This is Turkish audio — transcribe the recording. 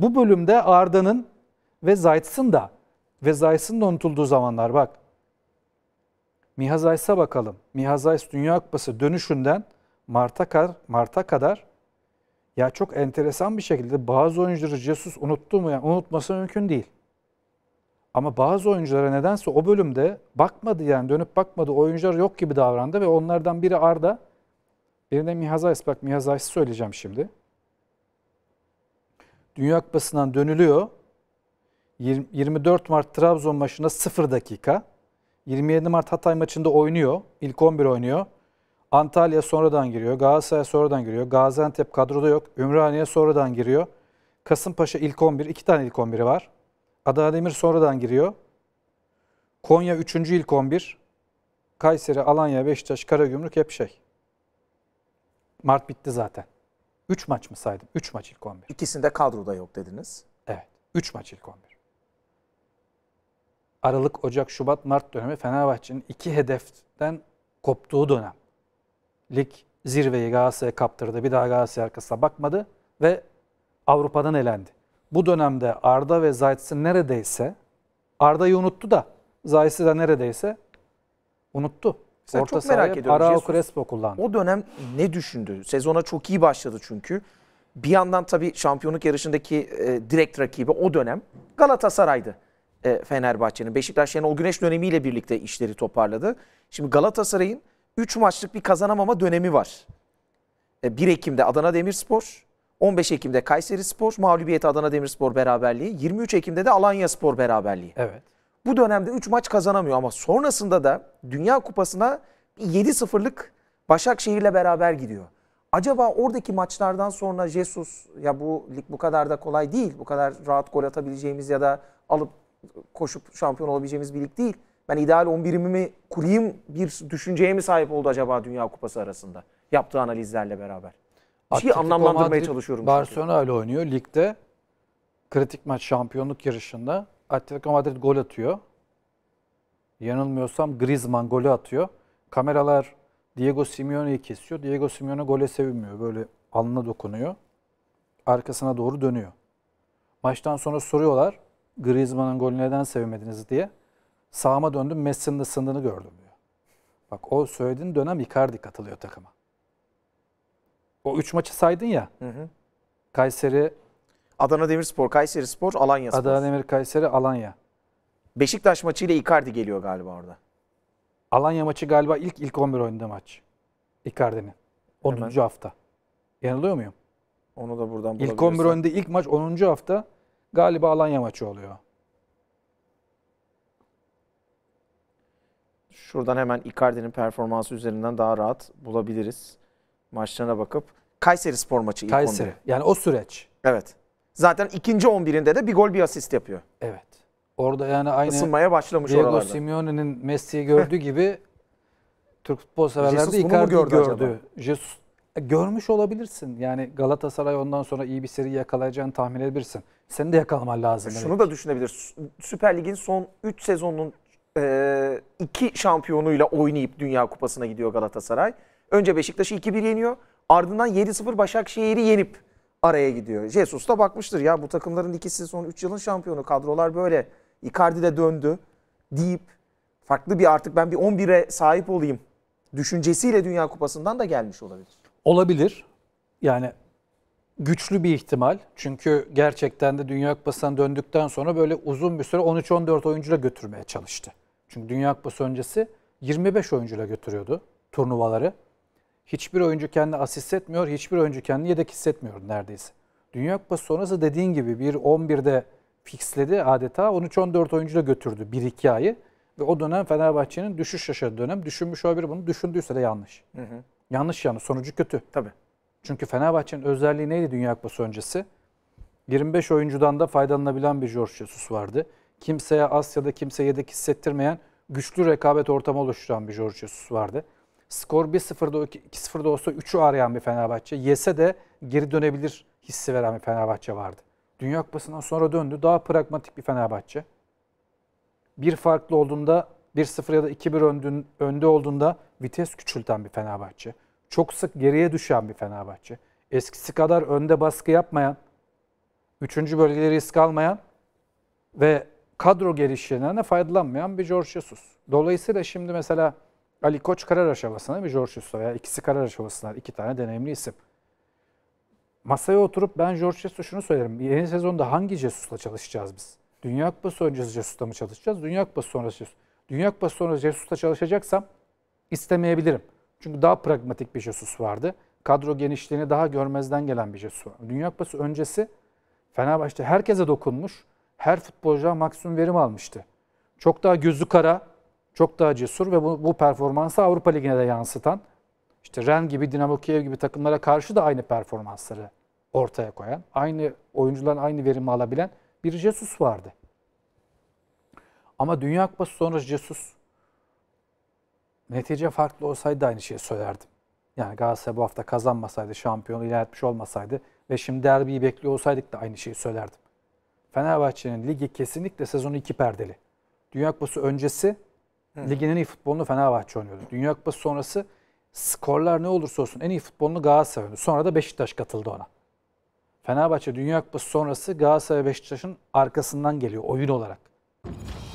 Bu bölümde Arda'nın ve Zayt'sın da ve Zayt'sın da unutulduğu zamanlar bak. Miha Zayt'sa bakalım. Miha Zayt Dünya Kupası dönüşünden Mart'a kadar, Mart'a kadar ya çok enteresan bir şekilde bazı oyuncuları Jesus unuttu mu? Yani unutması mümkün değil. Ama bazı oyunculara nedense o bölümde bakmadı yani dönüp bakmadı. Oyuncular yok gibi davrandı ve onlardan biri Arda. Birine Miha Mihazayis. Bak Miha Mihazayis'i söyleyeceğim şimdi. Dünya Kupası'ndan dönülüyor. 24 Mart Trabzon maçında 0 dakika. 27 Mart Hatay maçında oynuyor. İlk 11 oynuyor. Antalya sonradan giriyor. Galatasaray sonradan giriyor. Gaziantep kadroda yok. Ümraniye sonradan giriyor. Kasımpaşa ilk 11. iki tane ilk 11'i var. Adana Demir sonradan giriyor. Konya 3. ilk 11. Kayseri, Alanya, Beşiktaş, Karagümrük hep şey. Mart bitti zaten. 3 maç mı saydım? 3 maç ilk 11. İkisinde kadroda yok dediniz. Evet. 3 maç ilk 11. Aralık, Ocak, Şubat, Mart dönemi Fenerbahçe'nin iki hedeften koptuğu dönem. Lig zirveyi Galatasaray'a kaptırdı. Bir daha Galatasaray arkasına bakmadı ve Avrupa'dan elendi. Bu dönemde Arda ve Zayt'si neredeyse, Arda'yı unuttu da Zayt'si de neredeyse unuttu. Sen Orta çok merak ediyorum. Arao Crespo kullandı. O dönem ne düşündü? Sezona çok iyi başladı çünkü. Bir yandan tabii şampiyonluk yarışındaki e, direkt rakibi o dönem Galatasaray'dı. E, Fenerbahçe'nin. Beşiktaş Şenol Güneş dönemiyle birlikte işleri toparladı. Şimdi Galatasaray'ın 3 maçlık bir kazanamama dönemi var. E, 1 Ekim'de Adana Demirspor, 15 Ekim'de Kayseri Spor, mağlubiyeti Adana Demirspor beraberliği, 23 Ekim'de de Alanya Spor beraberliği. Evet. Bu dönemde 3 maç kazanamıyor ama sonrasında da Dünya Kupası'na 7-0'lık Başakşehir'le beraber gidiyor. Acaba oradaki maçlardan sonra Jesus ya bu lig bu kadar da kolay değil. Bu kadar rahat gol atabileceğimiz ya da alıp koşup şampiyon olabileceğimiz bir lig değil. Ben ideal 11'imi mi kurayım bir düşünceye mi sahip oldu acaba Dünya Kupası arasında yaptığı analizlerle beraber? Bir şeyi anlamlandırmaya çalışıyorum. Barcelona ile oynuyor ligde kritik maç şampiyonluk yarışında Atletico Madrid gol atıyor. Yanılmıyorsam Griezmann golü atıyor. Kameralar Diego Simeone'yi kesiyor. Diego Simeone gole sevinmiyor. Böyle alnına dokunuyor. Arkasına doğru dönüyor. Maçtan sonra soruyorlar Griezmann'ın golü neden sevmediniz diye. Sağıma döndüm Messi'nin ısındığını gördüm diyor. Bak o söylediğin dönem Icardi katılıyor takıma. O üç maçı saydın ya. Hı hı. Kayseri, Adana Demirspor, Kayseri Spor, Alanya Spor. Adana Demir, Kayseri, Alanya. Beşiktaş maçı ile Icardi geliyor galiba orada. Alanya maçı galiba ilk ilk 11 oyunda maç. Icardi'nin. 10. Hemen. hafta. Yanılıyor muyum? Onu da buradan İlk 11 oyunda ilk maç 10. hafta galiba Alanya maçı oluyor. Şuradan hemen Icardi'nin performansı üzerinden daha rahat bulabiliriz. Maçlarına bakıp. Kayseri spor maçı ilk Kayseri. 11. Yani o süreç. Evet. Zaten ikinci 11'inde de bir gol bir asist yapıyor. Evet. Orada yani aynı ısınmaya başlamış Diego oralarda. Simeone'nin Messi'yi gördüğü gibi Türk futbol severler de gördü. gördü. Jesus e, görmüş olabilirsin. Yani Galatasaray ondan sonra iyi bir seri yakalayacağını tahmin edebilirsin. Seni de yakalaman lazım. Şunu demek. da düşünebilir. Süper Lig'in son 3 sezonunun e, iki şampiyonuyla oynayıp Dünya Kupası'na gidiyor Galatasaray. Önce Beşiktaş'ı 2-1 yeniyor. Ardından 7-0 Başakşehir'i yenip araya gidiyor. Jesus da bakmıştır ya bu takımların ikisi son 3 yılın şampiyonu kadrolar böyle. Icardi de döndü deyip farklı bir artık ben bir 11'e sahip olayım düşüncesiyle Dünya Kupası'ndan da gelmiş olabilir. Olabilir. Yani güçlü bir ihtimal. Çünkü gerçekten de Dünya Kupası'ndan döndükten sonra böyle uzun bir süre 13-14 oyuncuyla götürmeye çalıştı. Çünkü Dünya Kupası öncesi 25 oyuncuyla götürüyordu turnuvaları hiçbir oyuncu kendi asist etmiyor, hiçbir oyuncu kendi yedek hissetmiyor neredeyse. Dünya Kupası sonrası dediğin gibi bir 11'de fixledi adeta. 13-14 oyuncu da götürdü 1-2 Ve o dönem Fenerbahçe'nin düşüş yaşadığı dönem. Düşünmüş olabilir bunu. Düşündüyse de yanlış. Hı hı. Yanlış yani. Sonucu kötü. Tabii. Çünkü Fenerbahçe'nin özelliği neydi Dünya Kupası öncesi? 25 oyuncudan da faydalanabilen bir George Jesus vardı. Kimseye Asya'da kimseye yedek hissettirmeyen güçlü rekabet ortamı oluşturan bir George Jesus vardı skor 1-0'da 2-0'da olsa 3'ü arayan bir Fenerbahçe. Yese de geri dönebilir hissi veren bir Fenerbahçe vardı. Dünya Kupası'ndan sonra döndü. Daha pragmatik bir Fenerbahçe. Bir farklı olduğunda 1-0 ya da 2-1 önde olduğunda vites küçülten bir Fenerbahçe. Çok sık geriye düşen bir Fenerbahçe. Eskisi kadar önde baskı yapmayan, 3. bölgeleri risk almayan ve kadro geliştirene faydalanmayan bir George Jesus. Dolayısıyla şimdi mesela Ali Koç karar aşamasına bir George Justo veya ikisi karar aşamasına iki tane deneyimli isim. Masaya oturup ben George Jesus'a şunu söylerim. Yeni sezonda hangi Jesus'la çalışacağız biz? Dünya Kupası öncesi Jesus'la mı çalışacağız? Dünya Kupası sonrası Jesus. Dünya Kupası sonrası Jesus'la çalışacaksam istemeyebilirim. Çünkü daha pragmatik bir Jesus vardı. Kadro genişliğini daha görmezden gelen bir Jesus var. Dünya Kupası öncesi Fenerbahçe herkese dokunmuş. Her futbolcuya maksimum verim almıştı. Çok daha gözü kara, çok daha cesur ve bu, bu performansı Avrupa Ligi'ne de yansıtan, işte Ren gibi, Dinamo Kiev gibi takımlara karşı da aynı performansları ortaya koyan, aynı oyuncuların aynı verimi alabilen bir Jesus vardı. Ama Dünya Kupası sonrası Jesus netice farklı olsaydı aynı şeyi söylerdim. Yani Galatasaray bu hafta kazanmasaydı, şampiyonu ilerletmiş olmasaydı ve şimdi derbiyi bekliyor olsaydık da aynı şeyi söylerdim. Fenerbahçe'nin ligi kesinlikle sezonu iki perdeli. Dünya Kupası öncesi Evet. Ligin en iyi futbolunu Fenerbahçe oynuyordu. Dünya Kupası sonrası skorlar ne olursa olsun en iyi futbolunu Galatasaray oynuyordu. Sonra da Beşiktaş katıldı ona. Fenerbahçe Dünya Kupası sonrası Galatasaray Beşiktaş'ın arkasından geliyor oyun olarak.